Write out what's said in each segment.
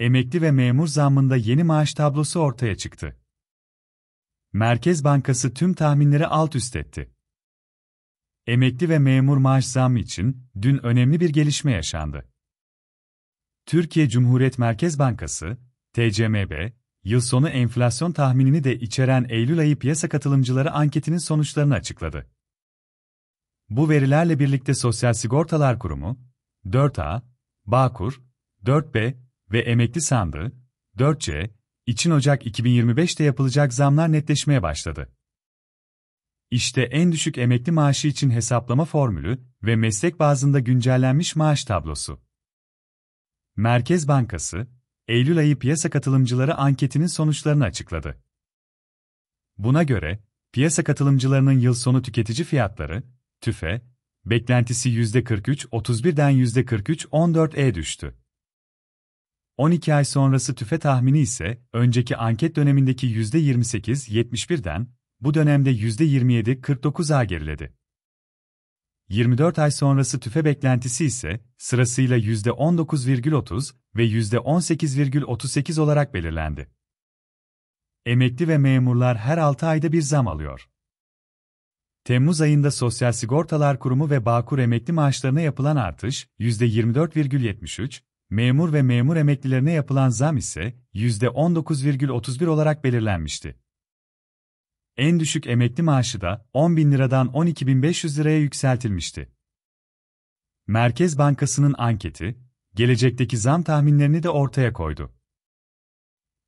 Emekli ve memur zammında yeni maaş tablosu ortaya çıktı. Merkez Bankası tüm tahminleri alt üst etti. Emekli ve memur maaş zammı için dün önemli bir gelişme yaşandı. Türkiye Cumhuriyet Merkez Bankası, TCMB, yıl sonu enflasyon tahminini de içeren Eylül ayı piyasa katılımcıları anketinin sonuçlarını açıkladı. Bu verilerle birlikte Sosyal Sigortalar Kurumu, 4A, Bağkur, 4B, ve emekli sandığı, 4C, için Ocak 2025'te yapılacak zamlar netleşmeye başladı. İşte en düşük emekli maaşı için hesaplama formülü ve meslek bazında güncellenmiş maaş tablosu. Merkez Bankası, Eylül ayı piyasa katılımcıları anketinin sonuçlarını açıkladı. Buna göre, piyasa katılımcılarının yıl sonu tüketici fiyatları, TÜFE, beklentisi %43-31'den %43-14'e e düştü. 12 ay sonrası tüfe tahmini ise önceki anket dönemindeki %28-71'den bu dönemde %27-49'a geriledi. 24 ay sonrası tüfe beklentisi ise sırasıyla %19,30 ve %18,38 olarak belirlendi. Emekli ve memurlar her 6 ayda bir zam alıyor. Temmuz ayında Sosyal Sigortalar Kurumu ve Bağkur emekli maaşlarına yapılan artış %24,73, memur ve memur emeklilerine yapılan zam ise %19,31 olarak belirlenmişti. En düşük emekli maaşı da 10 bin liradan 12.500 liraya yükseltilmişti. Merkez Bankası'nın anketi, gelecekteki zam tahminlerini de ortaya koydu.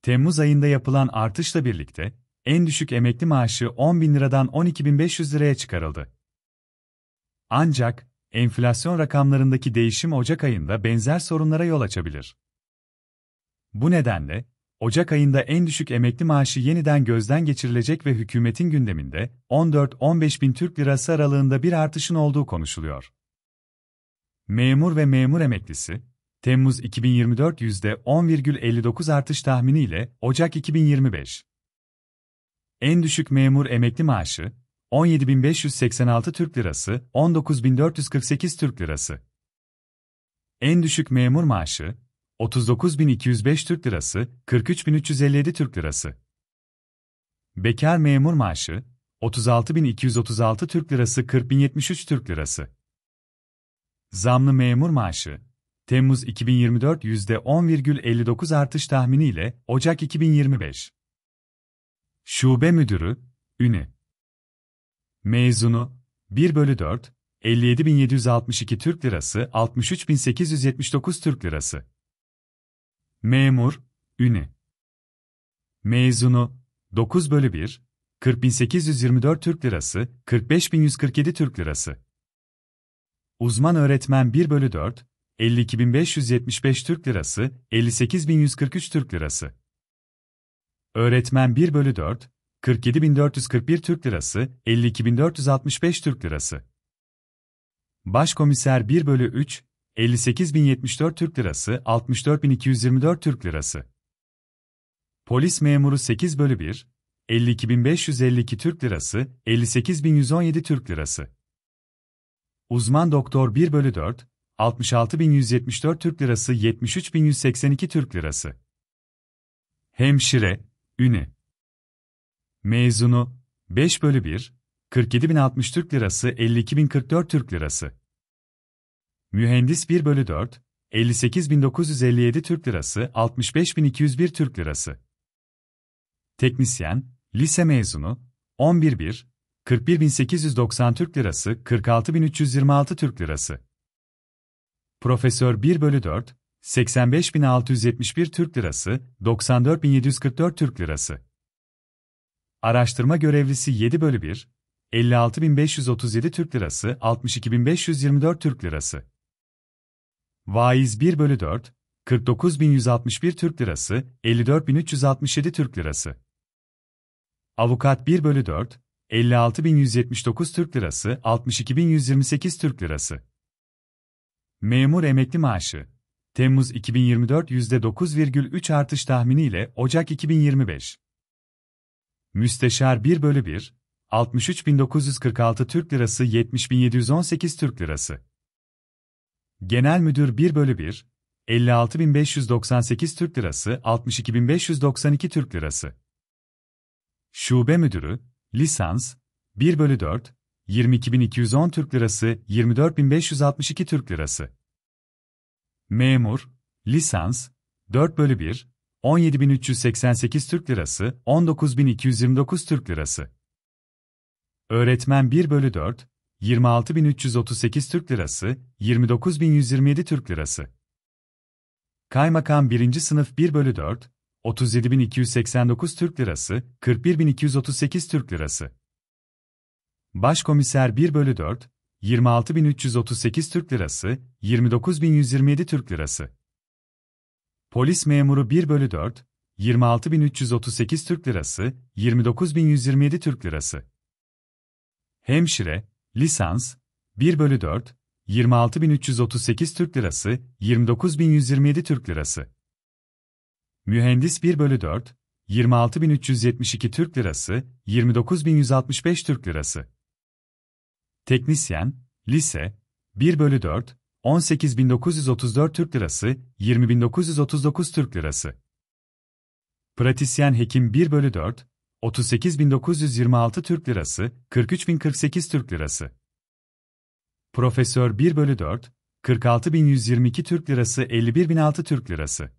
Temmuz ayında yapılan artışla birlikte, en düşük emekli maaşı 10 bin liradan 12.500 liraya çıkarıldı. Ancak, enflasyon rakamlarındaki değişim Ocak ayında benzer sorunlara yol açabilir. Bu nedenle, Ocak ayında en düşük emekli maaşı yeniden gözden geçirilecek ve hükümetin gündeminde 14-15 bin Türk lirası aralığında bir artışın olduğu konuşuluyor. Memur ve memur emeklisi, Temmuz 2024 %10,59 artış tahminiyle Ocak 2025. En düşük memur emekli maaşı, 17.586 Türk Lirası, 19.448 Türk Lirası. En düşük memur maaşı, 39.205 Türk Lirası, 43.357 Türk Lirası. Bekar memur maaşı, 36.236 Türk Lirası, 40.073 Türk Lirası. Zamlı memur maaşı, Temmuz 2024 %10,59 artış tahminiyle Ocak 2025. Şube Müdürü, Üni Mezunu 1 bölü 4, 57.762 Türk Lirası 63.879 Türk Lirası. Memur, üni. Mezunu 9 bölü 1, 40.824 Türk Lirası 45.147 Türk Lirası. Uzman öğretmen 1 bölü 4, 52.575 Türk Lirası 58.143 Türk Lirası. Öğretmen 1 bölü 4, 47.441 Türk Lirası, 52.465 Türk Lirası. Başkomiser 1 bölü 3, 58.074 Türk Lirası, 64.224 Türk Lirası. Polis memuru 8 bölü 1, 52.552 Türk Lirası, 58.117 Türk Lirası. Uzman doktor 1 bölü 4, 66.174 Türk Lirası, 73.182 Türk Lirası. Hemşire, üne. Mezunu 5 bölü 1, 47.060 Türk Lirası 52.044 Türk Lirası. Mühendis 1 bölü 4, 58.957 Türk Lirası 65.201 Türk Lirası. Teknisyen, lise mezunu 11 1, 41.890 Türk Lirası 46.326 Türk Lirası. Profesör 1 bölü 4, 85.671 Türk Lirası 94.744 Türk Lirası. Araştırma görevlisi 7 bölü 1, 56.537 Türk Lirası, 62.524 Türk Lirası. Vaiz 1 bölü 4, 49.161 Türk Lirası, 54.367 Türk Lirası. Avukat 1 bölü 4, 56.179 Türk Lirası, 62.128 Türk Lirası. Memur emekli maaşı, Temmuz 2024 %9,3 artış tahmini ile Ocak 2025. Müsteşar 1 bölü 1, 63.946 Türk Lirası 70.718 Türk Lirası. Genel Müdür 1 bölü 1, 56.598 Türk Lirası 62.592 Türk Lirası. Şube Müdürü, Lisans, 1 bölü 4, 22.210 Türk Lirası 24.562 Türk Lirası. Memur, Lisans, 4 bölü 1, 17.388 Türk Lirası, 19.229 Türk Lirası. Öğretmen 1 bölü 4, 26.338 Türk Lirası, 29.127 Türk Lirası. Kaymakam 1. Sınıf 1 bölü 4, 37.289 Türk Lirası, 41.238 Türk Lirası. Başkomiser 1 bölü 4, 26.338 Türk Lirası, 29.127 Türk Lirası. Polis memuru 1 bölü 4, 26.338 Türk Lirası, 29.127 Türk Lirası. Hemşire, lisans, 1 bölü 4, 26.338 Türk Lirası, 29.127 Türk Lirası. Mühendis 1 bölü 4, 26.372 Türk Lirası, 29.165 Türk Lirası. Teknisyen, lise, 1 bölü 4, 18.934 Türk Lirası, 20.939 Türk Lirası. Pratisyen Hekim 1 bölü 4, 38.926 Türk Lirası, 43.048 Türk Lirası. Profesör 1 bölü 4, 46.122 Türk Lirası, 51.006 Türk Lirası.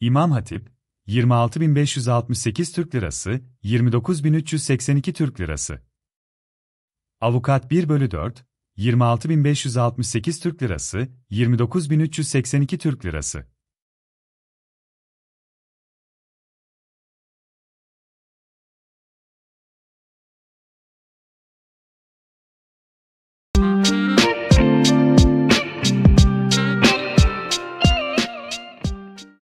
İmam Hatip, 26.568 Türk Lirası, 29.382 Türk Lirası. Avukat 1 bölü 4, 26.568 Türk Lirası, 29.382 Türk Lirası.